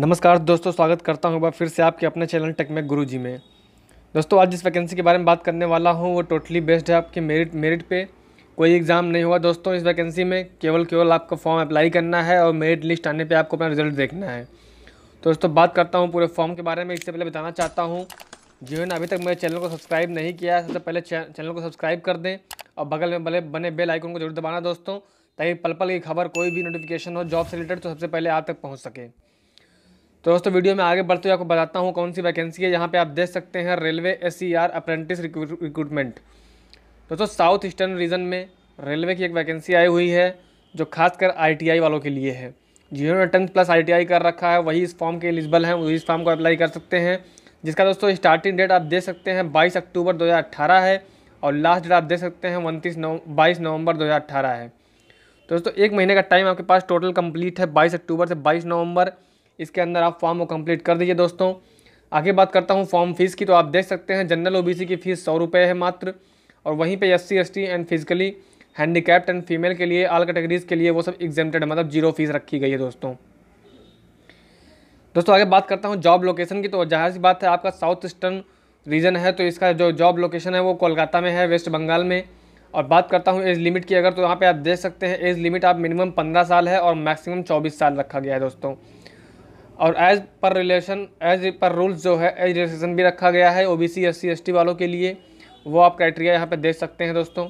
नमस्कार दोस्तों स्वागत करता हूँ एक बार फिर से आपके अपने चैनल टेक में गुरु जी में दोस्तों आज जिस वैकेंसी के बारे में बात करने वाला हूँ वो टोटली बेस्ड है आपके मेरिट मेरिट पे कोई एग्ज़ाम नहीं होगा दोस्तों इस वैकेंसी में केवल केवल आपको फॉर्म अप्लाई करना है और मेरिट लिस्ट आने पर आपको अपना रिजल्ट देखना है तो दोस्तों बात करता हूँ पूरे फॉर्म के बारे में इससे पहले बताना चाहता हूँ जिन्होंने अभी तक मेरे चैनल को सब्सक्राइब नहीं किया है सबसे पहले चैनल को सब्सक्राइब कर दें और बगल में बने बने बेल आइकन को जरूर दबाना दोस्तों ताकि पल पल की खबर कोई भी नोटिफिकेशन हो जॉब से रिलेटेड तो सबसे पहले आप तक पहुँच सके तो दोस्तों वीडियो में आगे बढ़ते हुए आपको बताता हूँ कौन सी वैकेंसी है यहाँ पे आप देख सकते हैं railway S C R apprentice recruitment दोस्तों साउथ ईस्टर्न रीजन में रेलवे की एक वैकेंसी आई हुई है जो खासकर आईटीआई वालों के लिए है जिन्होंने टेंथ प्लस आईटीआई कर रखा है वही इस फॉर्म के एलिजिबल हैं वही इस फॉर्म को अप्लाई कर सकते हैं जिसका दोस्तों स्टार्टिंग डेट आप देख सकते हैं 22 अक्टूबर 2018 है और लास्ट डेट आप देख सकते हैं उनतीस नव बाईस नवंबर अट्ठारह है तो दोस्तों एक महीने का टाइम आपके पास टोटल कंप्लीट है बाईस अक्टूबर से बाईस नवंबर इसके अंदर आप फॉर्म को कंप्लीट कर दीजिए दोस्तों आगे बात करता हूँ फॉर्म फीस की तो आप देख सकते हैं जनरल ओबीसी की फ़ीस सौ रुपये है मात्र और वहीं पे S C and physically handicapped and female के लिए आल कैटेगरीज़ के लिए वो सब एग्जेम्प्टेड मतलब जीरो फीस रखी गई है दोस्तों दोस्तों आगे बात करता हूँ जॉब लोकेशन की तो जहाँ सी बात है आपका साउथ ईस्टर्न रीजन है तो इसका जो जॉब लोकेशन है वो कोलकाता में है वेस्ट बंगाल में और बात करता हूँ एज लिमिट की अगर तो यहाँ पे आप देख सकते हैं एज लिमिट आप मिनिमम पंद्रह साल है और मैक्सिमम चौबीस साल रखा गया है दोस्तों और as per relation as per rules जो है एज रिलेशन भी रखा गया है O B C S C S T वालों के लिए वो आप क्राइटेरिया यहाँ पे देख सकते हैं दोस्तों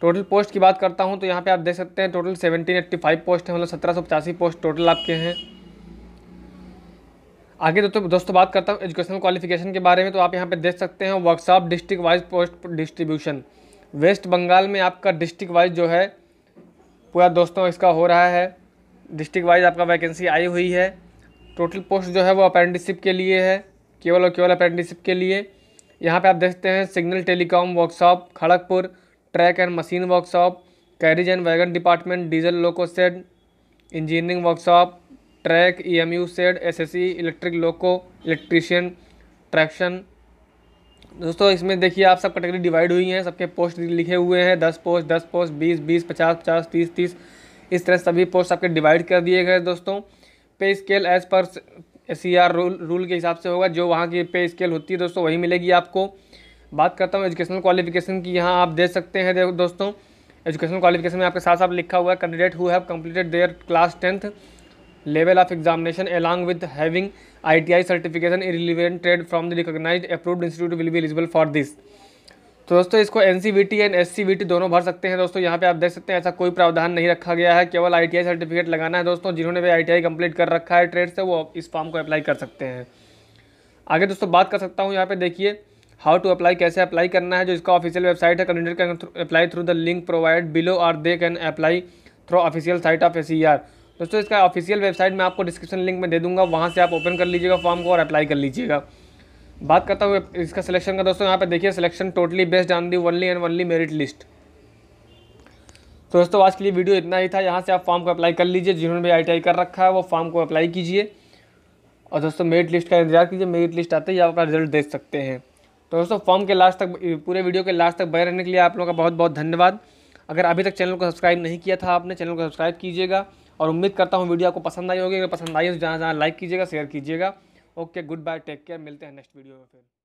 टोटल पोस्ट की बात करता हूँ तो यहाँ पे आप देख सकते हैं total seventeen eighty five post है मतलब सत्रह सौ पचासी पोस्ट टोटल आपके हैं आगे दोस्तों दोस्तों बात करता हूँ एजुकेशनल क्वालिफिकेशन के बारे में तो आप यहाँ पर देख सकते हैं workshop district wise post distribution west Bengal में आपका डिस्ट्रिक्ट वाइज जो है पूरा दोस्तों इसका हो रहा है डिस्ट्रिक्ट वाइज आपका वैकेंसी आई हुई है टोटल पोस्ट जो है वो अप्रेंटिसिप के लिए है केवल और केवल अप्रेंटिसिप के लिए यहाँ पे आप देखते हैं signal telecom workshop Kharagpur track and machine workshop carriage and wagon department diesel loco shed engineering workshop track EMU shed SSC electric loco electrician traction दोस्तों इसमें देखिए आप सब कैटेगरी डिवाइड हुई हैं सबके पोस्ट लिखे हुए हैं दस पोस्ट दस पोस्ट बीस बीस पचास पचास तीस तीस इस तरह सभी पोस्ट आपके डिवाइड कर दिए गए दोस्तों पे scale as per C R rule rule के हिसाब से होगा जो वहाँ की पे स्केल होती है दोस्तों वही मिलेगी आपको बात करता हूँ एजुकेशनल क्वालिफिकेशन की यहाँ आप देख सकते हैं देखो दोस्तों एजुकेशनल क्वालिफिकेशन में आपके साथ साथ लिखा हुआ है candidate who have completed their class tenth level of examination along with having I T I certification in relevant trade from the recognise approved institute will be eligible for this तो दोस्तों इसको एन सी एंड एस दोनों भर सकते हैं दोस्तों यहाँ पे आप देख सकते हैं ऐसा कोई प्रावधान नहीं रखा गया है केवल आई सर्टिफिकेट लगाना है दोस्तों जिन्होंने भी आई कंप्लीट कर रखा है ट्रेड से वो इस फॉर्म को अप्लाई कर सकते हैं आगे दोस्तों बात कर सकता हूँ यहाँ पे देखिए हाउ टू अप्लाई कैसे अप्लाई करना है जो इसका ऑफिशियल वेबसाइट है candidate can apply through the link provide below or they can apply through official site of S दोस्तों इसका ऑफिशियल वेबसाइट मैं आपको डिस्क्रिप्शन लिंक में दे दूंगा वहाँ से आप ओपन कर लीजिएगा फॉर्म को और अप्लाई कर लीजिएगा बात करता हूँ इसका सिलेक्शन का दोस्तों यहाँ पे देखिए selection totally based on the only and only merit list तो दोस्तों आज के लिए वीडियो इतना ही था यहाँ से आप फॉर्म को अप्लाई कर लीजिए जिन्होंने भी आई कर रखा है वो फॉर्म को अप्लाई कीजिए और दोस्तों मेरिट लिस्ट का इंतजार कीजिए मेरिट लिस्ट आते ही आपका रिजल्ट देख सकते हैं तो दोस्तों फॉर्म के लास्ट तक पूरे वीडियो के लास्ट तक बने रहने के लिए आप लोगों का बहुत बहुत धन्यवाद अगर अभी तक चैनल को सब्सक्राइब नहीं किया था आपने चैनल को सब्सक्राइब कीजिएगा और उम्मीद करता हूँ वीडियो आपको पसंद आई होगी अगर पसंद आई तो जहाँ जहाँ लाइक कीजिएगा शेयर कीजिएगा okay good bye take care मिलते हैं नेक्स्ट वीडियो में फिर